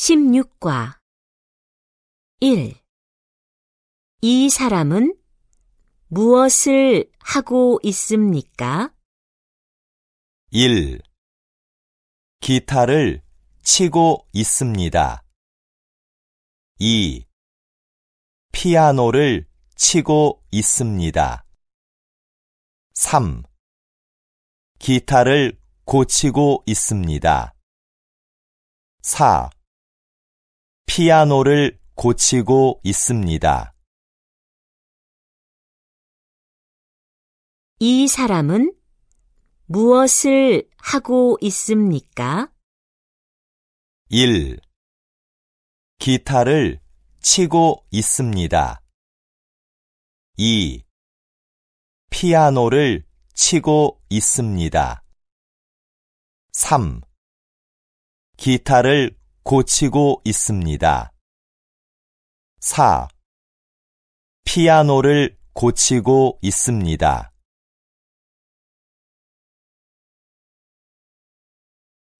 16과 1. 이 사람은 무엇을 하고 있습니까? 1. 기타를 치고 있습니다. 2. 피아노를 치고 있습니다. 3. 기타를 고치고 있습니다. 4. 피아노를 고치고 있습니다. 이 사람은 무엇을 하고 있습니까? 1. 기타를 치고 있습니다. 2. 피아노를 치고 있습니다. 3. 기타를 고치고 있습니다. 4. 피아노를 고치고 있습니다.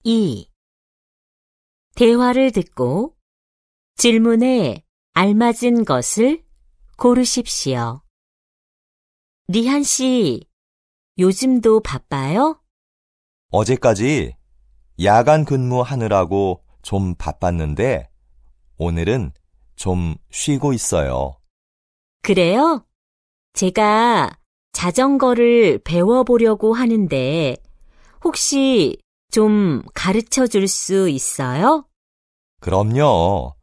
2. 대화를 듣고 질문에 알맞은 것을 고르십시오. 리한 씨, 요즘도 바빠요? 어제까지 야간 근무하느라고 좀 바빴는데 오늘은 좀 쉬고 있어요. 그래요? 제가 자전거를 배워보려고 하는데 혹시 좀 가르쳐 줄 수 있어요? 그럼요.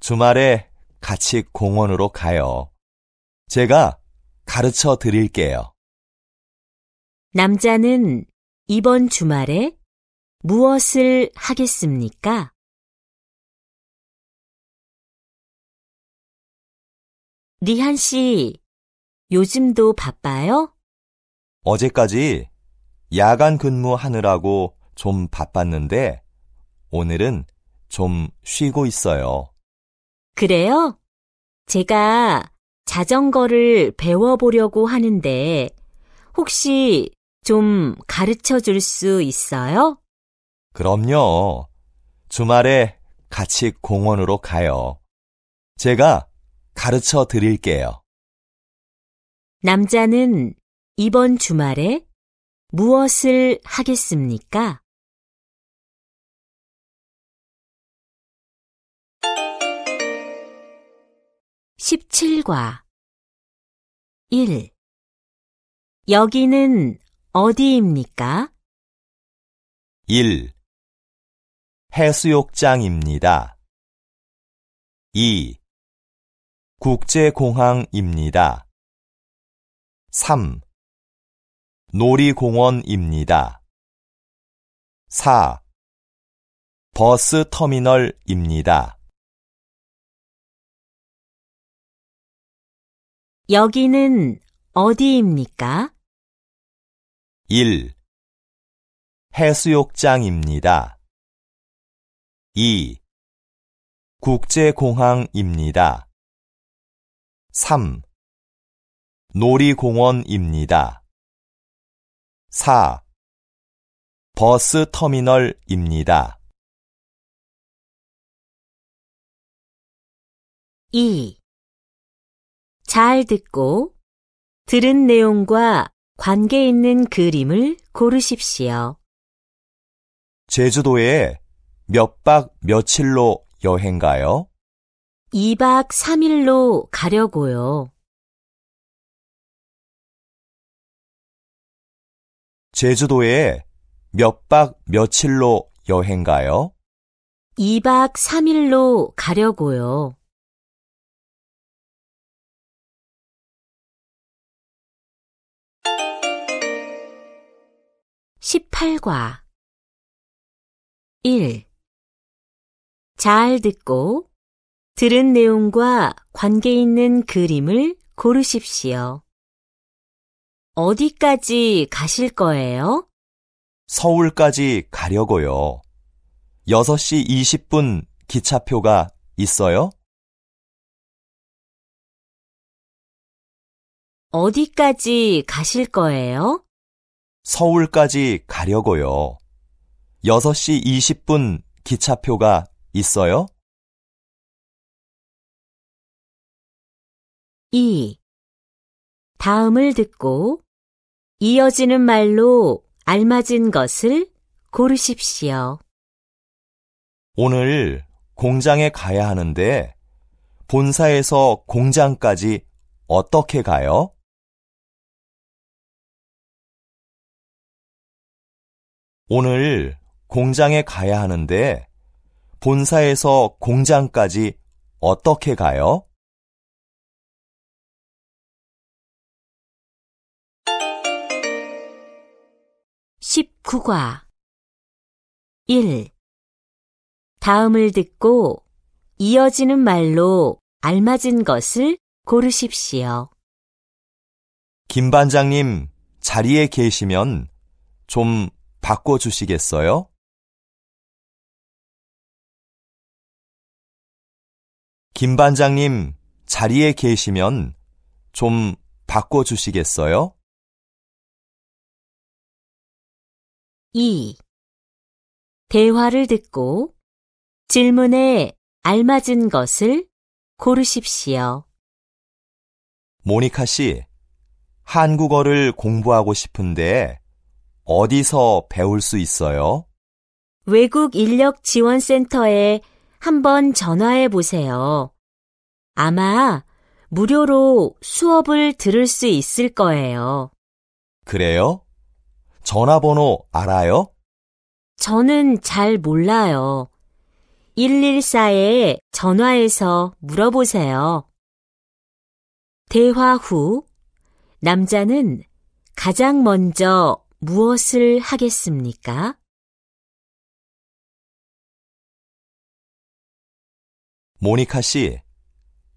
주말에 같이 공원으로 가요. 제가 가르쳐 드릴게요. 남자는 이번 주말에 무엇을 하겠습니까? 리한 씨, 요즘도 바빠요? 어제까지 야간 근무하느라고 좀 바빴는데 오늘은 좀 쉬고 있어요. 그래요? 제가 자전거를 배워보려고 하는데 혹시 좀 가르쳐 줄 수 있어요? 그럼요. 주말에 같이 공원으로 가요. 제가 가르쳐 드릴게요. 남자는 이번 주말에 무엇을 하겠습니까? (17과) (1) 여기는 어디입니까? 1. 해수욕장입니다. 2. 국제공항입니다. 3. 놀이공원입니다. 4. 버스터미널입니다. 여기는 어디입니까? 1. 해수욕장입니다. 2. 국제공항입니다. 3. 놀이공원입니다. 4. 버스터미널입니다. 2. 잘 듣고 들은 내용과 관계 있는 그림을 고르십시오. 제주도에 몇 박 며칠로 여행 가요? 2박 3일로 가려고요. 제주도에 몇 박 며칠로 여행 가요? 2박 3일로 가려고요. (18과) (1) 잘 듣고 들은 내용과 관계 있는 그림을 고르십시오. 어디까지 가실 거예요? 서울까지 가려고요. 6시 20분 기차표가 있어요? 어디까지 가실 거예요? 서울까지 가려고요. 6시 20분 기차표가 있어요? 2. 다음을 듣고 이어지는 말로 알맞은 것을 고르십시오. 오늘 공장에 가야 하는데 본사에서 공장까지 어떻게 가요? 오늘 공장에 가야 하는데 본사에서 공장까지 어떻게 가요? 19과 1. 다음을 듣고 이어지는 말로 알맞은 것을 고르십시오. 김 반장님, 자리에 계시면 좀 바꿔주시겠어요? 김 반장님, 자리에 계시면 좀 바꿔주시겠어요? 2. 대화를 듣고 질문에 알맞은 것을 고르십시오. 모니카 씨, 한국어를 공부하고 싶은데 어디서 배울 수 있어요? 외국 인력 지원 센터에 한번 전화해 보세요. 아마 무료로 수업을 들을 수 있을 거예요. 그래요? 전화번호 알아요? 저는 잘 몰라요. 114에 전화해서 물어보세요. 대화 후 남자는 가장 먼저 무엇을 하겠습니까? 모니카 씨,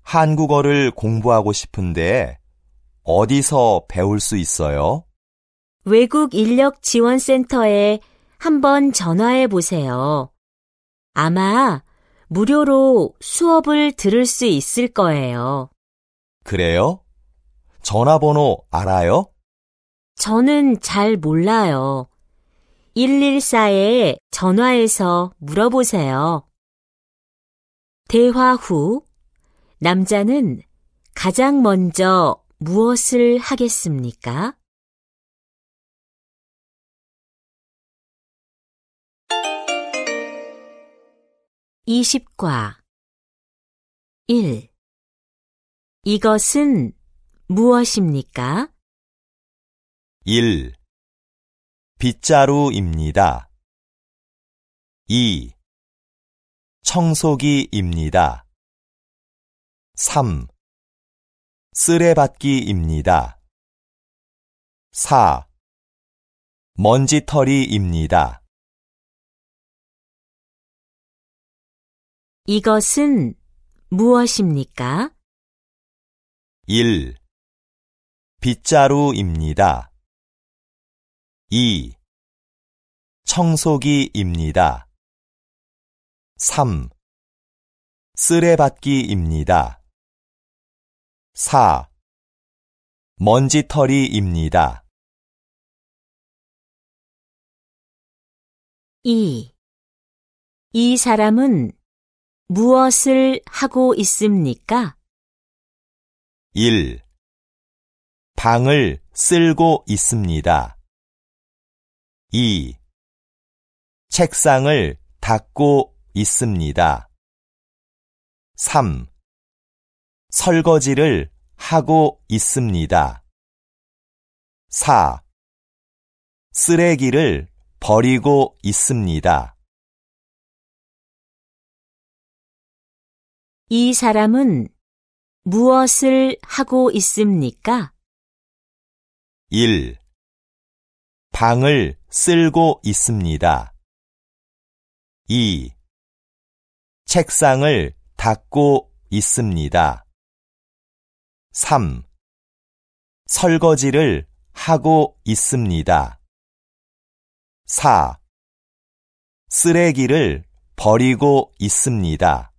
한국어를 공부하고 싶은데 어디서 배울 수 있어요? 외국 인력 지원센터에 한번 전화해 보세요. 아마 무료로 수업을 들을 수 있을 거예요. 그래요? 전화번호 알아요? 저는 잘 몰라요. 114에 전화해서 물어보세요. 대화 후 남자는 가장 먼저 무엇을 하겠습니까? 20과 1. 이것은 무엇입니까? 1. 빗자루입니다. 2. 청소기입니다. 3. 쓰레받기입니다. 4. 먼지털이입니다. 이것은 무엇입니까? 1. 빗자루입니다. 2. 청소기입니다. 3. 쓰레받기입니다. 4. 먼지털이입니다. 2. 이 사람은 무엇을 하고 있습니까? 1. 방을 쓸고 있습니다. 2. 책상을 닦고 있습니다. 3. 설거지를 하고 있습니다. 4. 쓰레기를 버리고 있습니다. 이 사람은 무엇을 하고 있습니까? 1. 방을 쓸고 있습니다. 2. 책상을 닦고 있습니다. 3. 설거지를 하고 있습니다. 4. 쓰레기를 버리고 있습니다.